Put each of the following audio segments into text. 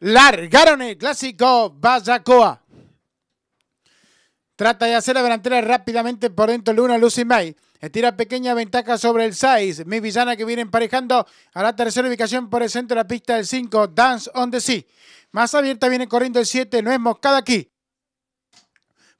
Largaron el clásico Bazacoa. Trata de hacer la delantera rápidamente por dentro Luna Lucy May. Estira pequeña ventaja sobre el 6. Mi Villana que viene emparejando a la tercera ubicación por el centro de la pista del 5. Dance on the Sea. Más abierta viene corriendo el 7. No es moscada aquí.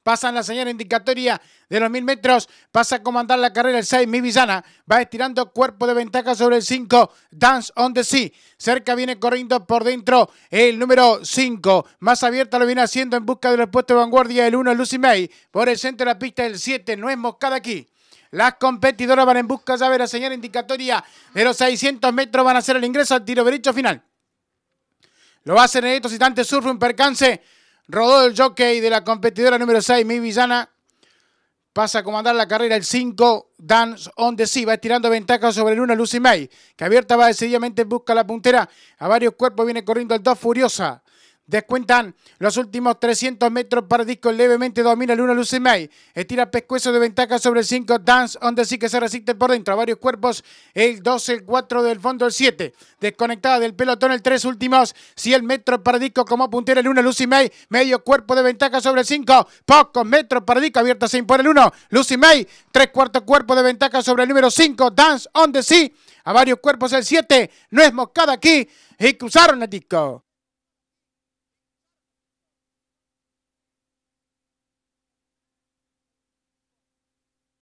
Pasan la señal indicatoria de los mil metros. Pasa a comandar la carrera el 6, Mi Va estirando cuerpo de ventaja sobre el 5. Dance on the Sea. Cerca viene corriendo por dentro el número 5. Más abierta lo viene haciendo en busca del puesto de vanguardia el 1, Lucy May. Por el centro de la pista el 7. No es moscada aquí. Las competidoras van en busca, ya la señal indicatoria de los 600 metros. Van a hacer el ingreso al tiro derecho final. Lo hacen en estos instantes. Surfe un percance. Rodó el jockey de la competidora número 6, Mi Villana. Pasa a comandar la carrera el 5, Dance on the Sea. Va estirando ventaja sobre el 1, Lucy May. Que abierta va decididamente, busca la puntera. A varios cuerpos viene corriendo el 2, Furiosa. Descuentan los últimos 300 metros para disco. Levemente domina el 1 Lucy May. Estira pescuezo de ventaja sobre el 5. Dance on the sí que se resiste por dentro. Varios cuerpos. El 2, el 4 del fondo, el 7. Desconectada del pelotón el 3. Últimos 100 metros para disco como puntera el 1 Lucy May. Medio cuerpo de ventaja sobre el 5. Pocos metros para disco. Abierta sin impone el 1. Lucy May. Tres cuartos cuerpos de ventaja sobre el número 5. Dance on the sea. A varios cuerpos el 7. No es moscada aquí. Y cruzaron el disco.